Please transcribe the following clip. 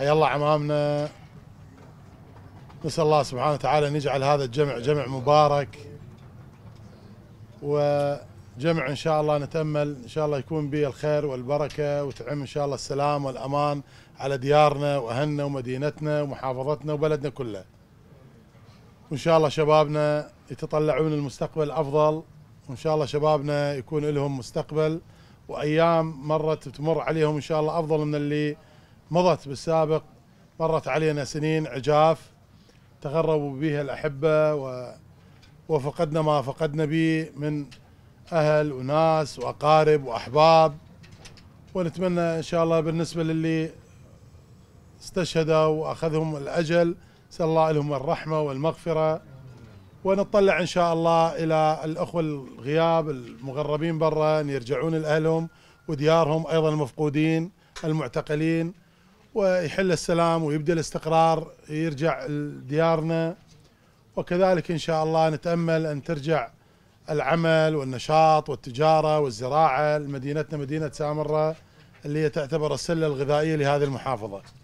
حيا الله عمامنا نسال الله سبحانه وتعالى ان يجعل هذا الجمع جمع مبارك وجمع ان شاء الله نتامل ان شاء الله يكون به الخير والبركه وتعم ان شاء الله السلام والامان على ديارنا واهلنا ومدينتنا ومحافظتنا وبلدنا كله. وان شاء الله شبابنا يتطلعون المستقبل افضل وان شاء الله شبابنا يكون لهم مستقبل وايام مرت تمر عليهم ان شاء الله افضل من اللي مضت بالسابق مرت علينا سنين عجاف تغربوا بها الأحبة و... وفقدنا ما فقدنا به من أهل وناس وأقارب وأحباب ونتمنى إن شاء الله بالنسبة للي استشهدوا وأخذهم الأجل نسأل الله لهم الرحمة والمغفرة ونطلع إن شاء الله إلى الأخوة الغياب المغربين برا أن يرجعون لأهلهم وديارهم أيضا المفقودين المعتقلين ويحل السلام ويبدأ الاستقرار يرجع لديارنا وكذلك إن شاء الله نتأمل أن ترجع العمل والنشاط والتجارة والزراعة لمدينتنا مدينة سامرة اللي هي تعتبر السلة الغذائية لهذه المحافظة